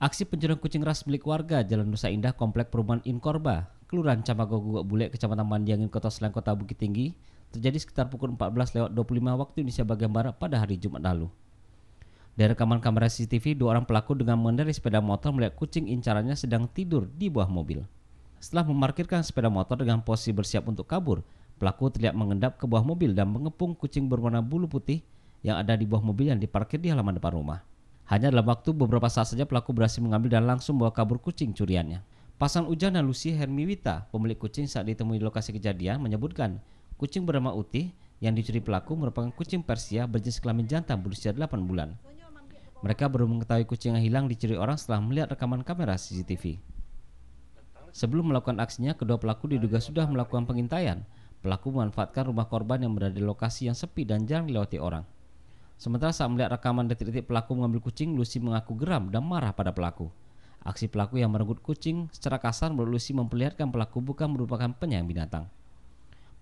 Aksi pencurian kucing ras milik warga Jalan Nusa Indah Komplek Perumahan Inkorba, Kelurahan Camago Gugak Bule, Kecamatan Mandiangin, Kota Selang, Kota Bukit Tinggi, terjadi sekitar pukul 14 lewat 25 waktu Indonesia bagian barat pada hari Jumat lalu. Dari rekaman kamera CCTV, dua orang pelaku dengan mengendarai sepeda motor melihat kucing incarannya sedang tidur di bawah mobil. Setelah memarkirkan sepeda motor dengan posisi bersiap untuk kabur, pelaku terlihat mengendap ke bawah mobil dan mengepung kucing berwarna bulu putih yang ada di bawah mobil yang diparkir di halaman depan rumah. Hanya dalam waktu beberapa saat saja pelaku berhasil mengambil dan langsung bawa kabur kucing curiannya. Pasangan Ujang dan Lucy Hermiwita, pemilik kucing saat ditemui di lokasi kejadian, menyebutkan kucing bernama Uti yang dicuri pelaku merupakan kucing Persia berjenis kelamin jantan berusia 8 bulan. Mereka baru mengetahui kucing yang hilang dicuri orang setelah melihat rekaman kamera CCTV. Sebelum melakukan aksinya, kedua pelaku diduga sudah melakukan pengintaian. Pelaku memanfaatkan rumah korban yang berada di lokasi yang sepi dan jarang dilewati orang. Sementara saat melihat rekaman detik-detik pelaku mengambil kucing, Lucy mengaku geram dan marah pada pelaku. Aksi pelaku yang merenggut kucing secara kasar menurut Lucy memperlihatkan pelaku bukan merupakan penyayang binatang.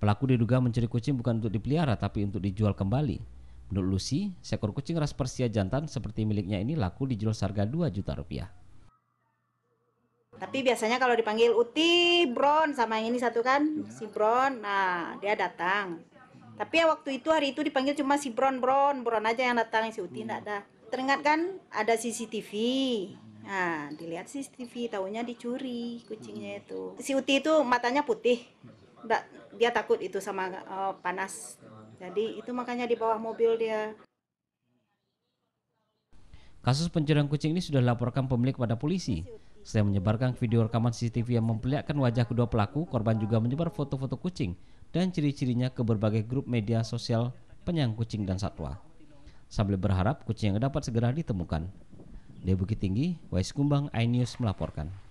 Pelaku diduga mencuri kucing bukan untuk dipelihara tapi untuk dijual kembali. Menurut Lucy, seekor kucing ras Persia jantan seperti miliknya ini laku dijual seharga 2 juta rupiah. Tapi biasanya kalau dipanggil Uti, Bron sama yang ini satu kan, si Bron. Nah, dia datang tapi ya waktu itu hari itu dipanggil cuma si Bron Bron, Bron aja yang datang si Uti tidak hmm. ada. Teringat kan ada CCTV. Nah, dilihat CCTV, tahunya dicuri kucingnya hmm. itu. Si Uti itu matanya putih. Nggak, dia takut itu sama uh, panas. Jadi itu makanya di bawah mobil dia. Kasus pencurian kucing ini sudah dilaporkan pemilik pada polisi. setelah menyebarkan video rekaman CCTV yang memperlihatkan wajah kedua pelaku, korban juga menyebar foto-foto kucing dan ciri-cirinya ke berbagai grup media sosial penyayang kucing dan satwa. Sambil berharap kucing yang dapat segera ditemukan. Dari Bukit Tinggi, Wais Kumbang, iNews melaporkan.